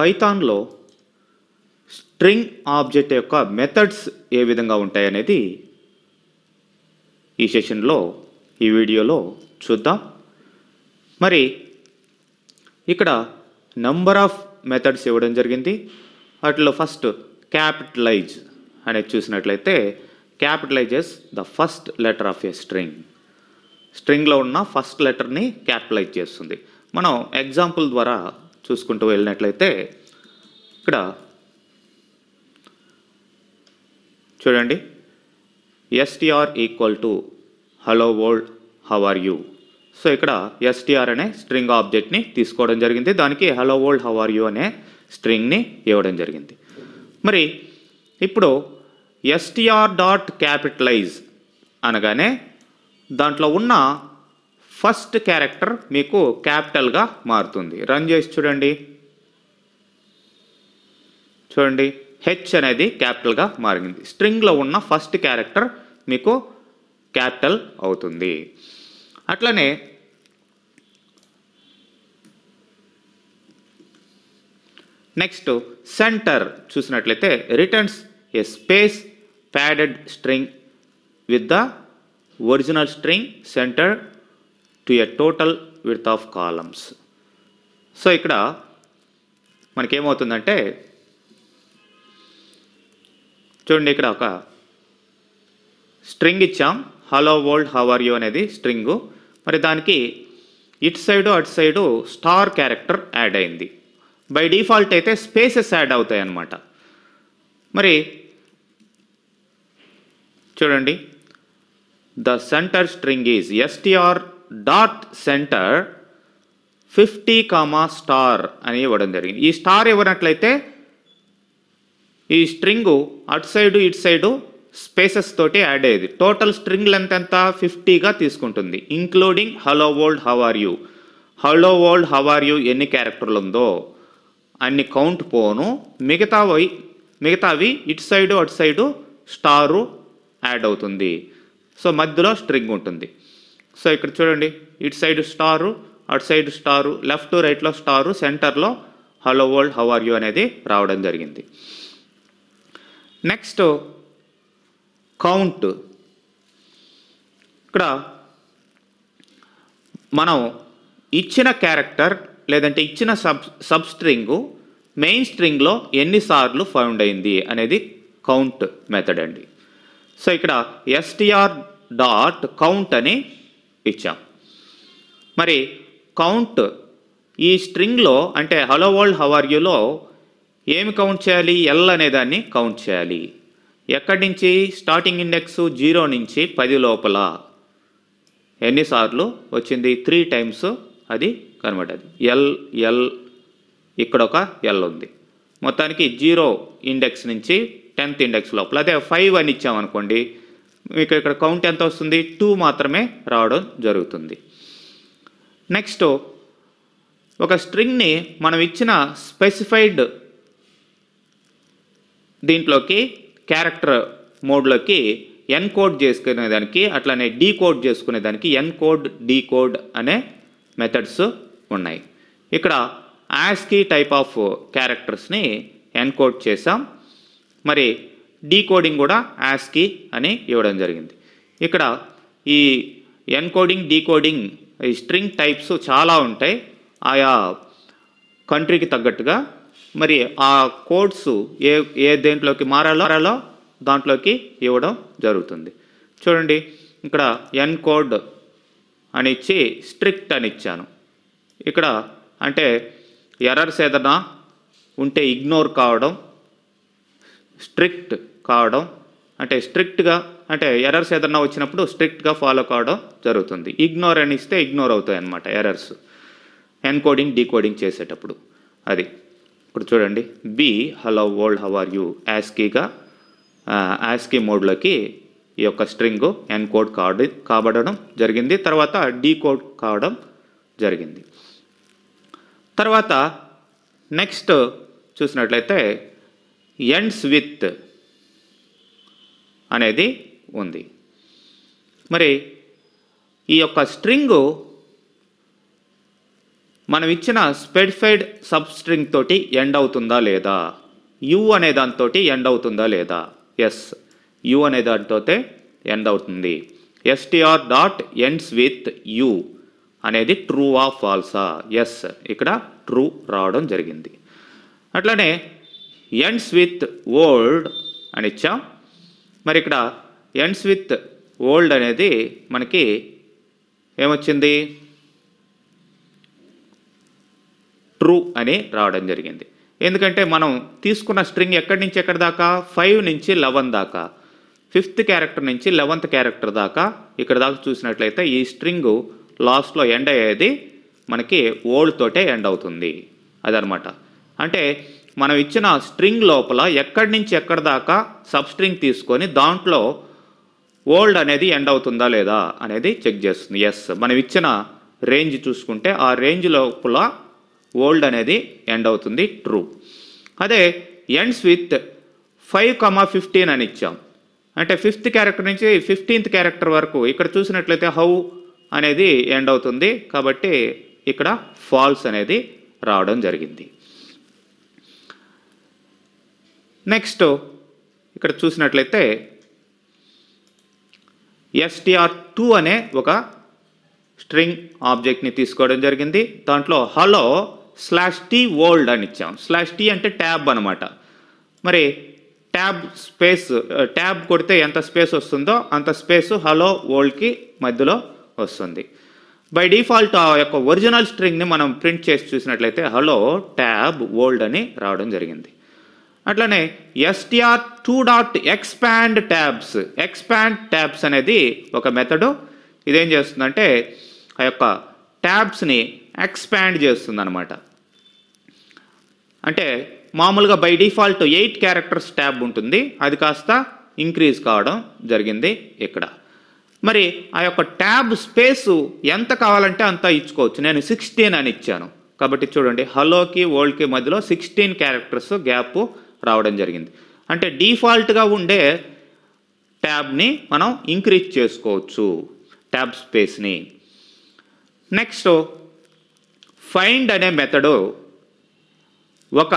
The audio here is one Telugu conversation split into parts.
పైథాన్లో స్ట్రింగ్ ఆబ్జెక్ట్ యొక్క మెథడ్స్ ఏ విధంగా ఉంటాయనేది ఈ సెషన్లో ఈ వీడియోలో చూద్దాం మరి ఇక్కడ నంబర్ ఆఫ్ మెథడ్స్ ఇవ్వడం జరిగింది వాటిలో ఫస్ట్ క్యాపిటలైజ్ అనేది చూసినట్లయితే capitalizes the first letter of a string స్ట్రింగ్లో ఉన్న ఫస్ట్ లెటర్ని క్యాపిటలైజ్ చేస్తుంది మనం ఎగ్జాంపుల్ ద్వారా చూసుకుంటూ వెళ్ళినట్లయితే ఇక్కడ చూడండి STR equal to hello world how are you so ఇక్కడ ఎస్టీఆర్ అనే స్ట్రింగ్ ఆబ్జెక్ట్ని తీసుకోవడం జరిగింది దానికి hello world how are you అనే స్ట్రింగ్ని ఇవ్వడం జరిగింది మరి ఇప్పుడు ఎస్టీఆర్ డాట్ క్యాపిటలైజ్ అనగానే దాంట్లో ఉన్న ఫస్ట్ క్యారెక్టర్ మీకు క్యాపిటల్గా మారుతుంది రన్ చేసి చూడండి చూడండి హెచ్ అనేది క్యాపిటల్గా మారింది స్ట్రింగ్లో ఉన్న ఫస్ట్ క్యారెక్టర్ మీకు క్యాపిటల్ అవుతుంది అట్లనే నెక్స్ట్ సెంటర్ చూసినట్లయితే returns a space padded string with the original string center to a total width of columns so ఇక్కడ మనకేమవుతుందంటే చూడండి ఇక్కడ ఒక స్ట్రింగ్ ఇచ్చాం hello world how are you అనేది స్ట్రింగు మరి దానికి ఇట్ సైడు అట్ సైడు స్టార్ క్యారెక్టర్ యాడ్ అయింది బై డిఫాల్ట్ అయితే స్పేసెస్ యాడ్ అవుతాయి అన్నమాట మరి చూడండి the center string is STR dot center fifty comma star అని ఇవ్వడం జరిగింది ఈ స్టార్ ఇవ్వనట్లయితే ఈ స్ట్రింగు అటు సైడు ఇట్ సైడు స్పేసెస్ తోటి యాడ్ అయ్యేది టోటల్ స్ట్రింగ్ లెంత్ ఎంత ఫిఫ్టీగా తీసుకుంటుంది including hello world how are you hello world how are you ఎన్ని క్యారెక్టర్లు ఉందో అన్ని కౌంట్ పోను మిగతావి మిగతావి ఇట్ సైడు అటు సైడు స్టారు యాడ్ అవుతుంది సో మధ్యలో స్ట్రింగ్ ఉంటుంది సో ఇక్కడ చూడండి ఇటు సైడ్ స్టారు అటు సైడ్ స్టారు లెఫ్ట్ రైట్లో స్టారు సెంటర్లో hello world how are you అనేది రావడం జరిగింది నెక్స్ట్ కౌంట్ ఇక్కడ మనం ఇచ్చిన క్యారెక్టర్ లేదంటే ఇచ్చిన సబ్ సబ్ స్ట్రింగు మెయిన్ స్ట్రింగ్లో ఎన్నిసార్లు ఫౌండ్ అయింది అనేది కౌంట్ మెథడ్ అండి సో ఇక్కడ ఎస్టిఆర్ డాట్ కౌంట్ అని ఇచ్చాం మరి కౌంట్ ఈ స్ట్రింగ్లో అంటే హలో వరల్డ్ హవర్ యూలో ఏమి కౌంట్ చేయాలి ఎల్ అనే దాన్ని కౌంట్ చేయాలి ఎక్కడి నుంచి స్టార్టింగ్ ఇండెక్స్ జీరో నుంచి పది లోపల ఎన్నిసార్లు వచ్చింది త్రీ టైమ్స్ అది కనబడ్డది ఎల్ ఎల్ ఇక్కడ ఒక ఎల్ ఉంది మొత్తానికి జీరో ఇండెక్స్ నుంచి టెన్త్ ఇండెక్స్ లోపల అదే ఫైవ్ అని ఇచ్చామనుకోండి మీకు ఇక్కడ కౌంట్ ఎంత వస్తుంది టూ మాత్రమే రావడం జరుగుతుంది నెక్స్ట్ ఒక స్ట్రింగ్ని మనం ఇచ్చిన స్పెసిఫైడ్ దీంట్లోకి క్యారెక్టర్ మోడ్లోకి ఎన్కోడ్ చేసుకునే దానికి అట్లానే డీకోడ్ చేసుకునే దానికి ఎన్కోడ్ కోడ్ అనే మెథడ్స్ ఉన్నాయి ఇక్కడ యాస్కీ టైప్ ఆఫ్ క్యారెక్టర్స్ని ఎన్కోడ్ చేసాం మరి డీకోడింగ్ కూడా యాస్కి అని ఇవ్వడం జరిగింది ఇక్కడ ఈ ఎన్కోడింగ్ డీకోడింగ్ ఈ స్ట్రింగ్ టైప్స్ చాలా ఉంటాయి ఆయా కంట్రీకి తగ్గట్టుగా మరి ఆ కోడ్స్ ఏ ఏ దేంట్లోకి మారాలో దాంట్లోకి ఇవ్వడం జరుగుతుంది చూడండి ఇక్కడ ఎన్ కోడ్ అని ఇచ్చి స్ట్రిక్ట్ అని ఇచ్చాను ఇక్కడ అంటే ఎర్రర్స్ ఏదైనా ఉంటే ఇగ్నోర్ కావడం స్ట్రిక్ట్ కావడం అంటే స్ట్రిక్ట్గా అంటే ఎర్రర్స్ ఏదన్నా వచ్చినప్పుడు స్ట్రిక్ట్గా ఫాలో కావడం జరుగుతుంది ఇగ్నోర్ అని ఇస్తే ఇగ్నోర్ అవుతాయి అనమాట ఎర్రర్స్ ఎన్కోడింగ్ డీకోడింగ్ చేసేటప్పుడు అది ఇప్పుడు చూడండి b hello world how are you యాస్కీగా యాస్కీ మోడ్లోకి ఈ యొక్క స్ట్రింగ్ ఎన్కోడ్ కావడం కాబడడం జరిగింది తర్వాత డీకోడ్ కావడం జరిగింది తర్వాత నెక్స్ట్ చూసినట్లయితే ఎండ్స్ విత్ అనేది ఉంది మరి ఈ యొక్క స్ట్రింగు మనం ఇచ్చిన స్పెడిఫైడ్ సబ్ స్ట్రింగ్ తోటి ఎండ్ అవుతుందా లేదా యు అనే దాంతో ఎండ్ అవుతుందా లేదా ఎస్ యు అనే దాంతో ఎండ్ అవుతుంది STR dot ends with u అనేది ట్రూ ఆఫ్ ఫాల్సా ఎస్ ఇక్కడ ట్రూ రావడం జరిగింది అట్లనే ఎండ్స్ విత్ ఓల్డ్ అని ఇచ్చాం మరి ఇక్కడ ఎండ్స్ విత్ ఓల్డ్ అనేది మనకి ఏమొచ్చింది ట్రూ అని రావడం జరిగింది ఎందుకంటే మనం తీసుకున్న స్ట్రింగ్ ఎక్కడి నుంచి ఎక్కడి దాకా ఫైవ్ నుంచి లెవెన్ దాకా ఫిఫ్త్ క్యారెక్టర్ నుంచి లెవెన్త్ క్యారెక్టర్ దాకా ఇక్కడ దాకా చూసినట్లయితే ఈ స్ట్రింగ్ లాస్ట్లో ఎండ్ అయ్యేది మనకి ఓల్డ్ తోటే ఎండ్ అవుతుంది అదనమాట అంటే మనం ఇచ్చిన స్ట్రింగ్ లోపల ఎక్కడి నుంచి ఎక్కడి దాకా సబ్ స్ట్రింగ్ తీసుకొని దాంట్లో ఓల్డ్ అనేది ఎండ్ అవుతుందా లేదా అనేది చెక్ చేస్తుంది ఎస్ మనం ఇచ్చిన రేంజ్ చూసుకుంటే ఆ రేంజ్ లోపల ఓల్డ్ అనేది ఎండ్ అవుతుంది ట్రూ అదే ends with five comma fifteen అని ఇచ్చాం అంటే ఫిఫ్త్ క్యారెక్టర్ నుంచి ఫిఫ్టీన్త్ క్యారెక్టర్ వరకు ఇక్కడ చూసినట్లయితే హౌ అనేది ఎండ్ అవుతుంది కాబట్టి ఇక్కడ ఫాల్స్ అనేది రావడం జరిగింది నెక్స్ట్ ఇక్కడ చూసినట్లయితే ఎస్టిఆర్ టూ అనే ఒక స్ట్రింగ్ ఆబ్జెక్ట్ని తీసుకోవడం జరిగింది దాంట్లో హలో స్లాష్ టీ ఓల్డ్ అని ఇచ్చాం స్లాష్ టీ అంటే ట్యాబ్ అనమాట మరి ట్యాబ్ స్పేస్ ట్యాబ్ కొడితే ఎంత స్పేస్ వస్తుందో అంత స్పేస్ హలో వరల్డ్కి మధ్యలో వస్తుంది బై డిఫాల్ట్ ఆ యొక్క ఒరిజినల్ స్ట్రింగ్ని మనం ప్రింట్ చేసి చూసినట్లయితే హలో ట్యాబ్ ఓల్డ్ అని రావడం జరిగింది అట్లనే STR two dot expand tabs expand tabs అనేది ఒక మెథడు ఇదేం చేస్తుందంటే ఆ యొక్క ట్యాబ్స్ని ఎక్స్పాండ్ చేస్తుంది అనమాట అంటే మామూలుగా by default eight characters tab ఉంటుంది అది కాస్త ఇంక్రీజ్ కావడం జరిగింది ఇక్కడ మరి ఆ యొక్క ట్యాబ్ స్పేసు ఎంత కావాలంటే అంత ఇచ్చుకోవచ్చు నేను సిక్స్టీన్ అని ఇచ్చాను కాబట్టి చూడండి హలోకి ఓల్డ్కి మధ్యలో సిక్స్టీన్ క్యారెక్టర్స్ గ్యాప్ రావడం జరిగింది అంటే డిఫాల్ట్గా ఉండే ట్యాబ్ని మనం ఇంక్రీజ్ చేసుకోవచ్చు ట్యాబ్ స్పేస్ని నెక్స్ట్ ఫైండ్ అనే మెథడు ఒక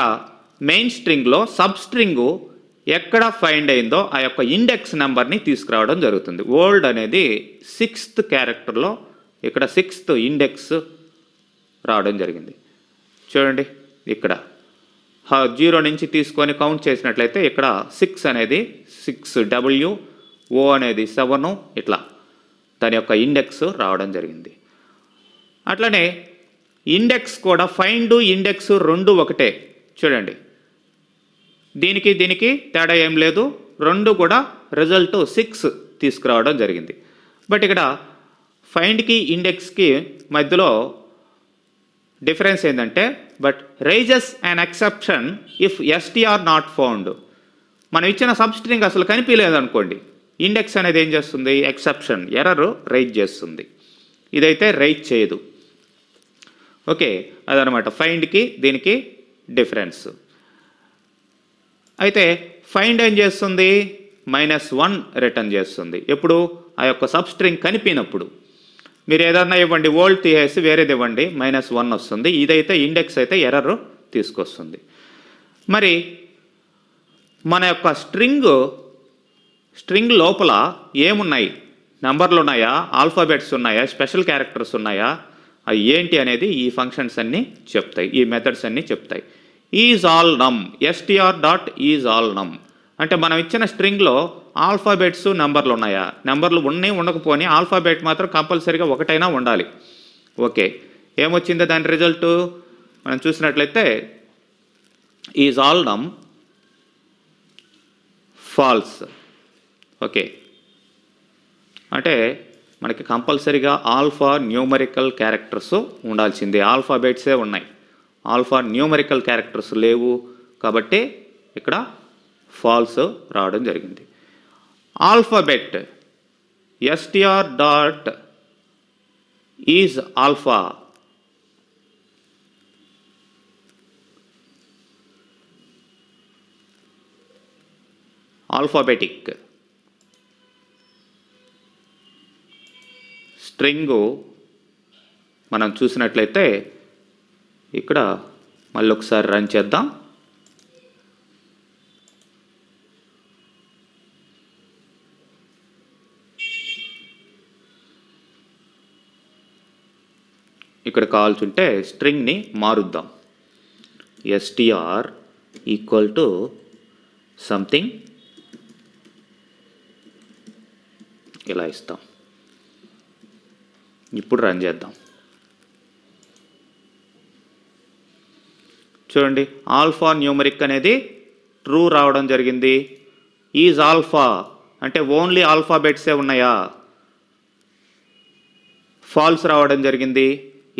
మెయిన్ స్ట్రింగ్లో సబ్ స్ట్రింగు ఎక్కడ ఫైండ్ అయిందో ఆ యొక్క ఇండెక్స్ నెంబర్ని తీసుకురావడం జరుగుతుంది ఓల్డ్ అనేది సిక్స్త్ క్యారెక్టర్లో ఇక్కడ సిక్స్త్ ఇండెక్స్ రావడం జరిగింది చూడండి ఇక్కడ జీరో నుంచి తీసుకొని కౌంట్ చేసినట్లయితే ఇక్కడ సిక్స్ అనేది సిక్స్ డబ్ల్యూ ఓ అనేది సెవెను ఇట్లా దాని యొక్క ఇండెక్స్ రావడం జరిగింది అట్లనే ఇండెక్స్ కూడా ఫైండ్ ఇండెక్స్ రెండు ఒకటే చూడండి దీనికి దీనికి తేడా ఏం లేదు రెండు కూడా రిజల్ట్ సిక్స్ తీసుకురావడం జరిగింది బట్ ఇక్కడ ఫైండ్కి ఇండెక్స్కి మధ్యలో డిఫరెన్స్ ఏంటంటే but raises and exception if STR not found మనం ఇచ్చిన సబ్ స్ట్రింగ్ అసలు కనిపించలేదనుకోండి ఇండెక్స్ అనేది ఏం చేస్తుంది ఎక్సెప్షన్ ఎర్రర్ రైజ్ చేస్తుంది ఇదైతే రైజ్ చేయదు ఓకే అదనమాట ఫైండ్కి దీనికి డిఫరెన్స్ అయితే ఫైండ్ ఏం చేస్తుంది మైనస్ వన్ రిటర్న్ చేస్తుంది ఎప్పుడు ఆ యొక్క సబ్ స్ట్రింగ్ కనిపినప్పుడు మీరు ఏదన్నా ఇవ్వండి ఓల్డ్ తీసేసి వేరేది ఇవ్వండి మైనస్ వన్ వస్తుంది ఇదైతే ఇండెక్స్ అయితే ఎర్రర్ తీసుకొస్తుంది మరి మన యొక్క స్ట్రింగ్ స్ట్రింగ్ లోపల ఏమున్నాయి నెంబర్లు ఉన్నాయా ఆల్ఫాబెట్స్ ఉన్నాయా స్పెషల్ క్యారెక్టర్స్ ఉన్నాయా అవి ఏంటి అనేది ఈ ఫంక్షన్స్ అన్నీ చెప్తాయి ఈ మెథడ్స్ అన్నీ చెప్తాయి is alnum STR dot is alnum అంటే మనం ఇచ్చిన స్ట్రింగ్లో ఆల్ఫాబెట్స్ నెంబర్లు ఉన్నాయా నెంబర్లు ఉన్నాయి ఉండకపోని ఆల్ఫాబెట్ మాత్రం కంపల్సరీగా ఒకటైనా ఉండాలి ఓకే ఏమొచ్చిందో దాని రిజల్ట్ మనం చూసినట్లయితే is alnum false okay అంటే మనకి కంపల్సరీగా ఆల్ఫా న్యూమరికల్ క్యారెక్టర్స్ ఉండాల్సిందే ఆల్ఫాబెట్సే ఉన్నాయి ఆల్ఫా న్యూమరికల్ క్యారెక్టర్స్ లేవు కాబట్టి ఇక్కడ ఫాల్స్ రావడం జరిగింది alphabet STR dot is alpha alphabetic string మనం చూసినట్లయితే ఇక్కడ మళ్ళీ ఒకసారి రన్ చేద్దాం ఇక్కడ కావాల్సి ఉంటే స్ట్రింగ్ని మారుద్దాం ఎస్టిఆర్ ఈక్వల్ టు సంథింగ్ ఇలా ఇస్తాం ఇప్పుడు రన్ చేద్దాం చూడండి ఆల్ఫా న్యూమరిక్ అనేది ట్రూ రావడం జరిగింది ఈజ్ ఆల్ఫా అంటే ఓన్లీ ఆల్ఫాబెట్సే ఉన్నాయా ఫాల్స్ రావడం జరిగింది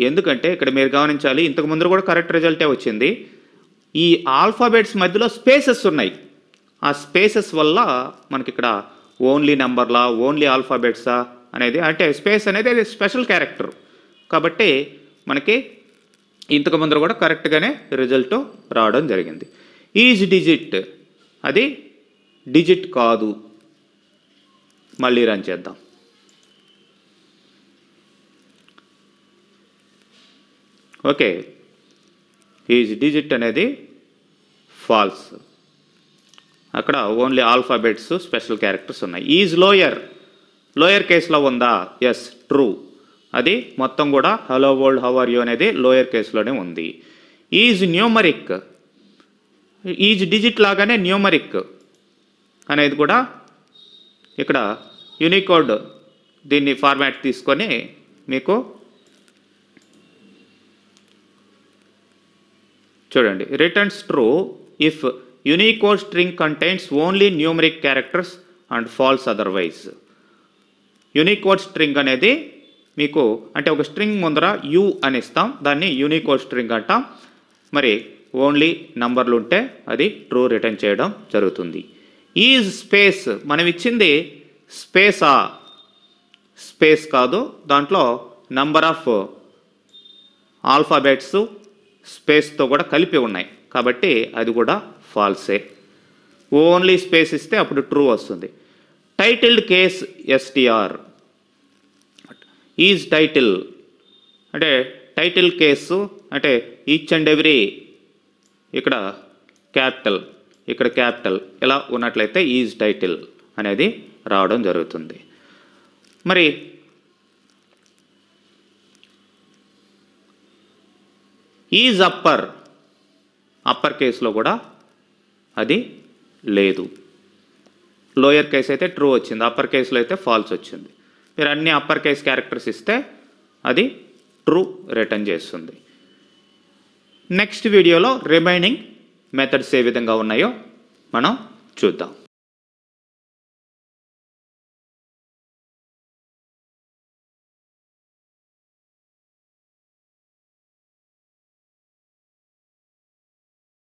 ఎందుకంటే ఇక్కడ మీరు గమనించాలి ఇంతకు ముందు కూడా కరెక్ట్ రిజల్టే వచ్చింది ఈ ఆల్ఫాబెట్స్ మధ్యలో స్పేసెస్ ఉన్నాయి ఆ స్పేసెస్ వల్ల మనకి ఇక్కడ ఓన్లీ నెంబర్లా ఓన్లీ ఆల్ఫాబెట్సా అనేది అంటే స్పేస్ అనేది అది స్పెషల్ క్యారెక్టర్ కాబట్టి మనకి ఇంతకు ముందు కూడా కరెక్ట్గానే రిజల్ట్ రావడం జరిగింది ఈజ్ డిజిట్ అది డిజిట్ కాదు మళ్ళీ రన్ చేద్దాం ఓకే ఈజ్ డిజిట్ అనేది ఫాల్స్ అక్కడ ఓన్లీ ఆల్ఫాబెట్స్ స్పెషల్ క్యారెక్టర్స్ ఉన్నాయి ఈజ్ లోయర్ లోయర్ కేసులో ఉందా ఎస్ ట్రూ అది మొత్తం కూడా hello world how are you అనేది లోయర్ కేసులోనే ఉంది ఈజ్ న్యూమరిక్ ఈజ్ డిజిట్ లాగానే న్యూమరిక్ అనేది కూడా ఇక్కడ యూనికోడ్ దీన్ని ఫార్మాట్ తీసుకొని మీకు చూడండి returns true if Unicode string contains only numeric characters and false otherwise Unicode string అనేది మీకు అంటే ఒక స్ట్రింగ్ ముందర యు అని ఇస్తాం దాన్ని యూనికోడ్ స్ట్రింగ్ అంటాం మరి ఓన్లీ నంబర్లు ఉంటే అది ట్రూ రిటర్న్ చేయడం జరుగుతుంది ఈజ్ స్పేస్ మనం ఇచ్చింది స్పేసా స్పేస్ కాదు దాంట్లో నంబర్ ఆఫ్ ఆల్ఫాబెట్స్ స్పేస్తో కూడా కలిపి ఉన్నాయి కాబట్టి అది కూడా ఫాల్సే ఓన్లీ స్పేస్ ఇస్తే అప్పుడు ట్రూ వస్తుంది titled case STR is title అంటే టైటిల్ కేసు అంటే ఈచ్ అండ్ ఎవ్రీ ఇక్కడ క్యాపిటల్ ఇక్కడ క్యాపిటల్ ఇలా ఉన్నట్లయితే ఈజ్ టైటిల్ అనేది రావడం జరుగుతుంది మరి ఈజ్ అప్పర్ అప్పర్ కేస్లో కూడా అది లేదు లోయర్ కేస్ అయితే ట్రూ వచ్చింది అప్పర్ కేస్లో అయితే ఫాల్స్ వచ్చింది మీరు అన్ని అప్పర్ కేస్ క్యారెక్టర్స్ ఇస్తే అది ట్రూ రిటర్న్ చేస్తుంది నెక్స్ట్ వీడియోలో రిమైనింగ్ మెథడ్స్ ఏ విధంగా ఉన్నాయో మనం చూద్దాం